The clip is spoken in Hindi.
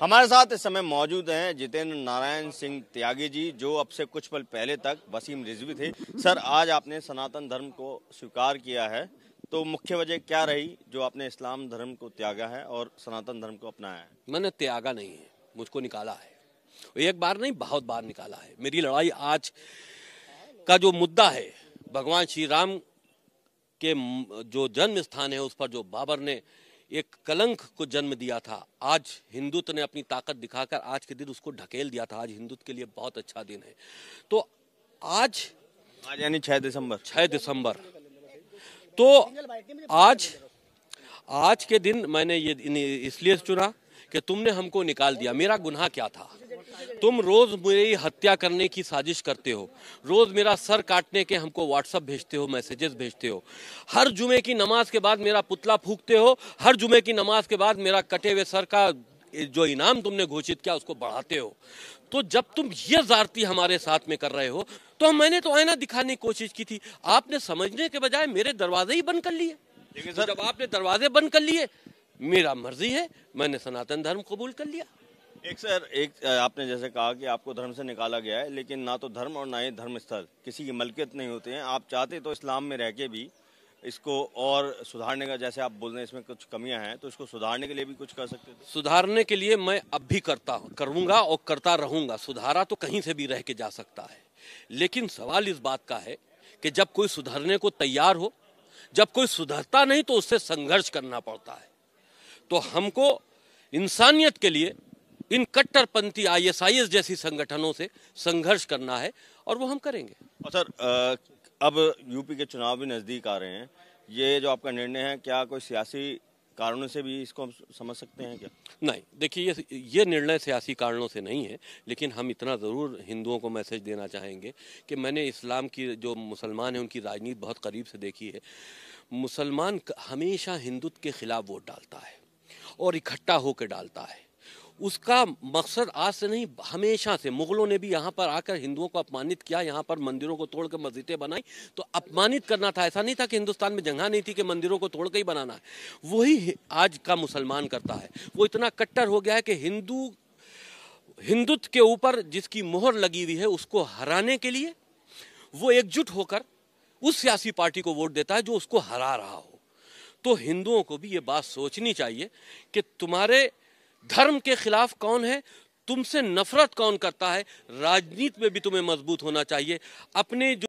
हमारे साथ इस समय मौजूद हैं जितेंद्र नारायण सिंह त्यागी जी जो अब से कुछ पल पहले तक वसीम रिजवी थे सर आज आपने सनातन धर्म को स्वीकार किया है तो मुख्य वजह क्या रही जो आपने इस्लाम धर्म को त्यागा है और सनातन धर्म को अपनाया है मैंने त्यागा नहीं है मुझको निकाला है एक बार नहीं बहुत बार निकाला है मेरी लड़ाई आज का जो मुद्दा है भगवान श्री राम के जो जन्म स्थान है उस पर जो बाबर ने एक कलंक को जन्म दिया था आज हिंदुत्व ने अपनी ताकत दिखाकर आज के दिन उसको ढकेल दिया था आज हिंदुत्व के लिए बहुत अच्छा दिन है तो आज आज यानी छः दिसंबर छः दिसंबर तो आज आज के दिन मैंने ये इसलिए चुना कि तुमने हमको निकाल दिया मेरा गुनाह क्या था तुम रोज मेरी हत्या करने की साजिश करते हो रोज मेरा सर काटने के हमको व्हाट्सअप भेजते हो मैसेजेस भेजते हो हर जुमे की नमाज के बाद मेरा पुतला फूकते हो हर जुमे की नमाज के बाद मेरा कटे हुए सर का जो इनाम तुमने घोषित किया उसको बढ़ाते हो तो जब तुम ये जारती हमारे साथ में कर रहे हो तो मैंने तो आईना दिखाने की कोशिश की थी आपने समझने के बजाय मेरे दरवाजे ही बंद कर लिए तो जब आपने दरवाजे बंद कर लिए मेरा मर्जी है मैंने सनातन धर्म कबूल कर लिया एक सर एक आपने जैसे कहा कि आपको धर्म से निकाला गया है लेकिन ना तो धर्म और ना ही धर्म स्थल किसी की मलकियत नहीं होते हैं आप चाहते तो इस्लाम में रह के भी इसको और सुधारने का जैसे आप बोल रहे हैं इसमें कुछ कमियां हैं तो इसको सुधारने के लिए भी कुछ कर सकते हैं सुधारने के लिए मैं अब भी करता हूँ करूँगा और करता रहूँगा सुधारा तो कहीं से भी रह के जा सकता है लेकिन सवाल इस बात का है कि जब कोई सुधरने को तैयार हो जब कोई सुधरता नहीं तो उससे संघर्ष करना पड़ता है तो हमको इंसानियत के लिए इन कट्टरपंथी आईएसआईएस जैसी संगठनों से संघर्ष करना है और वो हम करेंगे और सर अब यूपी के चुनाव भी नज़दीक आ रहे हैं ये जो आपका निर्णय है क्या कोई सियासी कारणों से भी इसको हम समझ सकते हैं क्या नहीं देखिए ये ये निर्णय सियासी कारणों से नहीं है लेकिन हम इतना ज़रूर हिंदुओं को मैसेज देना चाहेंगे कि मैंने इस्लाम की जो मुसलमान हैं उनकी राजनीति बहुत करीब से देखी है मुसलमान हमेशा हिंदुत्व के खिलाफ वोट डालता है और इकट्ठा होकर डालता है उसका मकसद आज से नहीं हमेशा से मुगलों ने भी यहाँ पर आकर हिंदुओं को अपमानित किया यहाँ पर मंदिरों को तोड़कर मस्जिदें बनाई तो अपमानित करना था ऐसा नहीं था कि हिंदुस्तान में जगह नहीं थी कि मंदिरों को तोड़ के ही बनाना है वही आज का मुसलमान करता है वो इतना कट्टर हो गया है कि हिंदू हिंदुत्व के ऊपर जिसकी मोहर लगी हुई है उसको हराने के लिए वो एकजुट होकर उस सियासी पार्टी को वोट देता है जो उसको हरा रहा हो तो हिंदुओं को भी ये बात सोचनी चाहिए कि तुम्हारे धर्म के खिलाफ कौन है तुमसे नफरत कौन करता है राजनीति में भी तुम्हें मजबूत होना चाहिए अपने जो